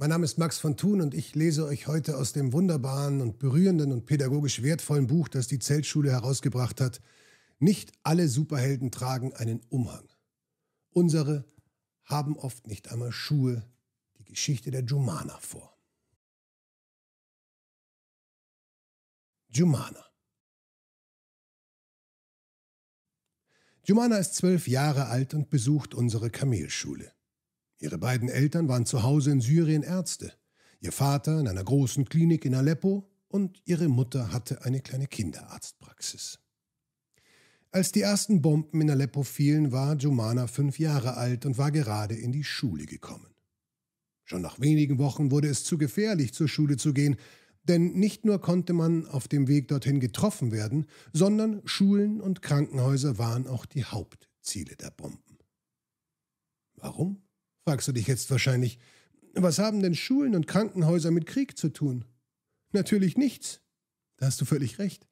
Mein Name ist Max von Thun und ich lese euch heute aus dem wunderbaren und berührenden und pädagogisch wertvollen Buch, das die Zeltschule herausgebracht hat. Nicht alle Superhelden tragen einen Umhang. Unsere haben oft nicht einmal Schuhe. Die Geschichte der Jumana vor. Jumana. Jumana ist zwölf Jahre alt und besucht unsere Kamelschule. Ihre beiden Eltern waren zu Hause in Syrien Ärzte, ihr Vater in einer großen Klinik in Aleppo und ihre Mutter hatte eine kleine Kinderarztpraxis. Als die ersten Bomben in Aleppo fielen, war Jumana fünf Jahre alt und war gerade in die Schule gekommen. Schon nach wenigen Wochen wurde es zu gefährlich, zur Schule zu gehen, denn nicht nur konnte man auf dem Weg dorthin getroffen werden, sondern Schulen und Krankenhäuser waren auch die Hauptziele der Bomben. Warum? fragst du dich jetzt wahrscheinlich. Was haben denn Schulen und Krankenhäuser mit Krieg zu tun? Natürlich nichts. Da hast du völlig recht.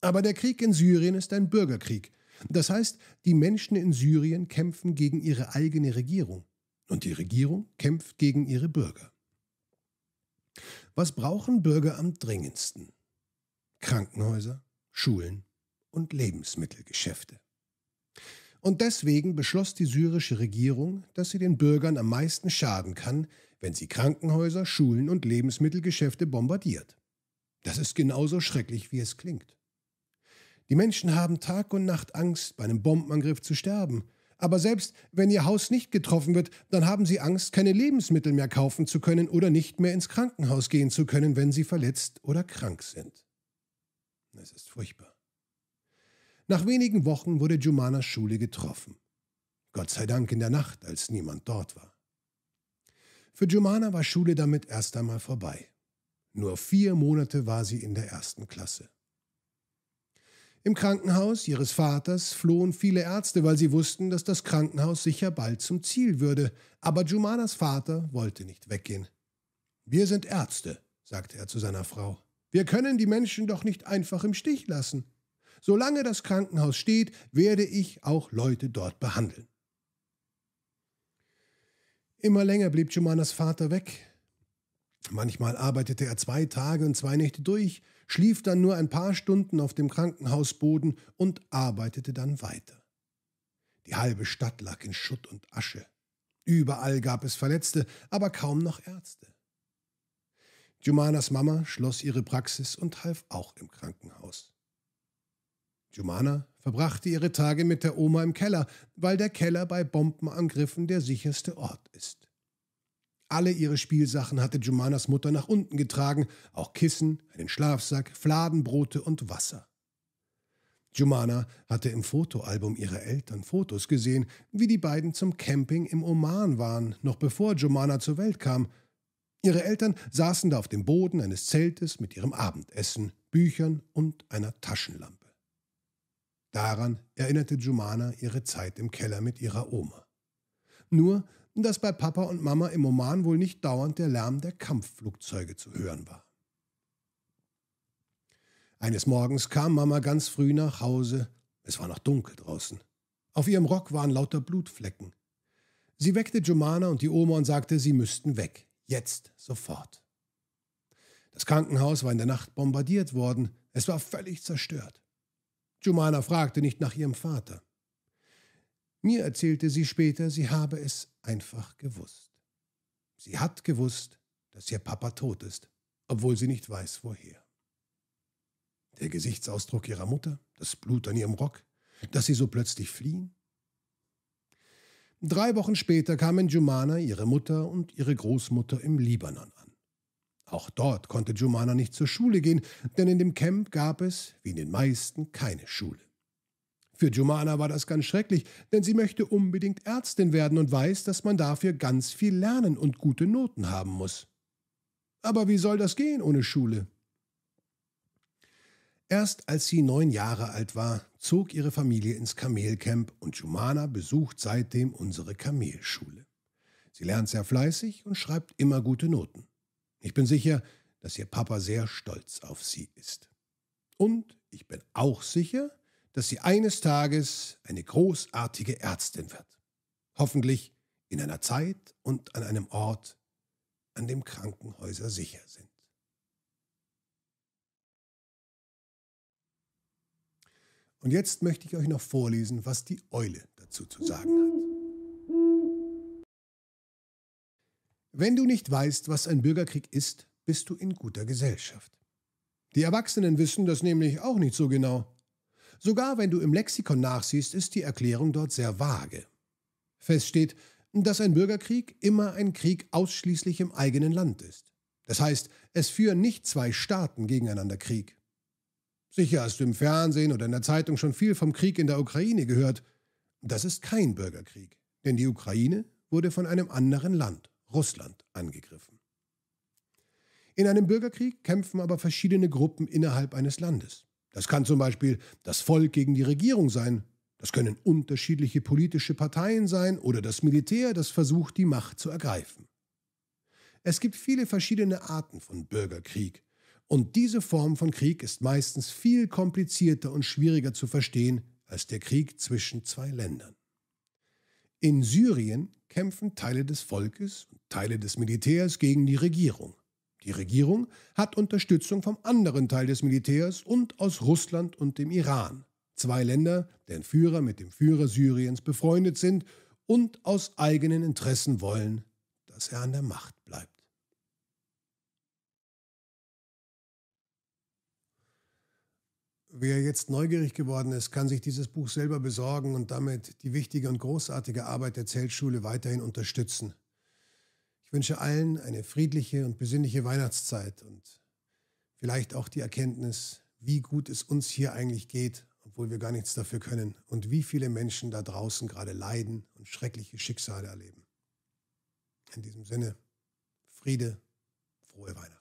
Aber der Krieg in Syrien ist ein Bürgerkrieg. Das heißt, die Menschen in Syrien kämpfen gegen ihre eigene Regierung. Und die Regierung kämpft gegen ihre Bürger. Was brauchen Bürger am dringendsten? Krankenhäuser, Schulen und Lebensmittelgeschäfte. Und deswegen beschloss die syrische Regierung, dass sie den Bürgern am meisten schaden kann, wenn sie Krankenhäuser, Schulen und Lebensmittelgeschäfte bombardiert. Das ist genauso schrecklich, wie es klingt. Die Menschen haben Tag und Nacht Angst, bei einem Bombenangriff zu sterben. Aber selbst wenn ihr Haus nicht getroffen wird, dann haben sie Angst, keine Lebensmittel mehr kaufen zu können oder nicht mehr ins Krankenhaus gehen zu können, wenn sie verletzt oder krank sind. Es ist furchtbar. Nach wenigen Wochen wurde Jumanas Schule getroffen. Gott sei Dank in der Nacht, als niemand dort war. Für Jumana war Schule damit erst einmal vorbei. Nur vier Monate war sie in der ersten Klasse. Im Krankenhaus ihres Vaters flohen viele Ärzte, weil sie wussten, dass das Krankenhaus sicher bald zum Ziel würde. Aber Jumanas Vater wollte nicht weggehen. Wir sind Ärzte, sagte er zu seiner Frau. Wir können die Menschen doch nicht einfach im Stich lassen. Solange das Krankenhaus steht, werde ich auch Leute dort behandeln. Immer länger blieb Jumanas Vater weg. Manchmal arbeitete er zwei Tage und zwei Nächte durch, schlief dann nur ein paar Stunden auf dem Krankenhausboden und arbeitete dann weiter. Die halbe Stadt lag in Schutt und Asche. Überall gab es Verletzte, aber kaum noch Ärzte. Jumanas Mama schloss ihre Praxis und half auch im Krankenhaus. Jumana verbrachte ihre Tage mit der Oma im Keller, weil der Keller bei Bombenangriffen der sicherste Ort ist. Alle ihre Spielsachen hatte Jumanas Mutter nach unten getragen, auch Kissen, einen Schlafsack, Fladenbrote und Wasser. Jumana hatte im Fotoalbum ihrer Eltern Fotos gesehen, wie die beiden zum Camping im Oman waren, noch bevor Jumana zur Welt kam. Ihre Eltern saßen da auf dem Boden eines Zeltes mit ihrem Abendessen, Büchern und einer Taschenlampe. Daran erinnerte Jumana ihre Zeit im Keller mit ihrer Oma. Nur, dass bei Papa und Mama im Oman wohl nicht dauernd der Lärm der Kampfflugzeuge zu hören war. Eines Morgens kam Mama ganz früh nach Hause. Es war noch dunkel draußen. Auf ihrem Rock waren lauter Blutflecken. Sie weckte Jumana und die Oma und sagte, sie müssten weg. Jetzt, sofort. Das Krankenhaus war in der Nacht bombardiert worden. Es war völlig zerstört. Jumana fragte nicht nach ihrem Vater. Mir erzählte sie später, sie habe es einfach gewusst. Sie hat gewusst, dass ihr Papa tot ist, obwohl sie nicht weiß, woher. Der Gesichtsausdruck ihrer Mutter, das Blut an ihrem Rock, dass sie so plötzlich fliehen. Drei Wochen später kamen Jumana, ihre Mutter und ihre Großmutter im Libanon auch dort konnte Jumana nicht zur Schule gehen, denn in dem Camp gab es, wie in den meisten, keine Schule. Für Jumana war das ganz schrecklich, denn sie möchte unbedingt Ärztin werden und weiß, dass man dafür ganz viel lernen und gute Noten haben muss. Aber wie soll das gehen ohne Schule? Erst als sie neun Jahre alt war, zog ihre Familie ins Kamelcamp und Jumana besucht seitdem unsere Kamelschule. Sie lernt sehr fleißig und schreibt immer gute Noten. Ich bin sicher, dass Ihr Papa sehr stolz auf Sie ist. Und ich bin auch sicher, dass sie eines Tages eine großartige Ärztin wird. Hoffentlich in einer Zeit und an einem Ort, an dem Krankenhäuser sicher sind. Und jetzt möchte ich euch noch vorlesen, was die Eule dazu zu sagen hat. Wenn du nicht weißt, was ein Bürgerkrieg ist, bist du in guter Gesellschaft. Die Erwachsenen wissen das nämlich auch nicht so genau. Sogar wenn du im Lexikon nachsiehst, ist die Erklärung dort sehr vage. Fest steht, dass ein Bürgerkrieg immer ein Krieg ausschließlich im eigenen Land ist. Das heißt, es führen nicht zwei Staaten gegeneinander Krieg. Sicher hast du im Fernsehen oder in der Zeitung schon viel vom Krieg in der Ukraine gehört. Das ist kein Bürgerkrieg, denn die Ukraine wurde von einem anderen Land Russland angegriffen. In einem Bürgerkrieg kämpfen aber verschiedene Gruppen innerhalb eines Landes. Das kann zum Beispiel das Volk gegen die Regierung sein, das können unterschiedliche politische Parteien sein oder das Militär, das versucht, die Macht zu ergreifen. Es gibt viele verschiedene Arten von Bürgerkrieg, und diese Form von Krieg ist meistens viel komplizierter und schwieriger zu verstehen als der Krieg zwischen zwei Ländern. In Syrien kämpfen Teile des Volkes und Teile des Militärs gegen die Regierung. Die Regierung hat Unterstützung vom anderen Teil des Militärs und aus Russland und dem Iran. Zwei Länder, deren Führer mit dem Führer Syriens befreundet sind und aus eigenen Interessen wollen, dass er an der Macht bleibt. Wer jetzt neugierig geworden ist, kann sich dieses Buch selber besorgen und damit die wichtige und großartige Arbeit der Zeltschule weiterhin unterstützen. Ich wünsche allen eine friedliche und besinnliche Weihnachtszeit und vielleicht auch die Erkenntnis, wie gut es uns hier eigentlich geht, obwohl wir gar nichts dafür können und wie viele Menschen da draußen gerade leiden und schreckliche Schicksale erleben. In diesem Sinne, Friede, frohe Weihnachten.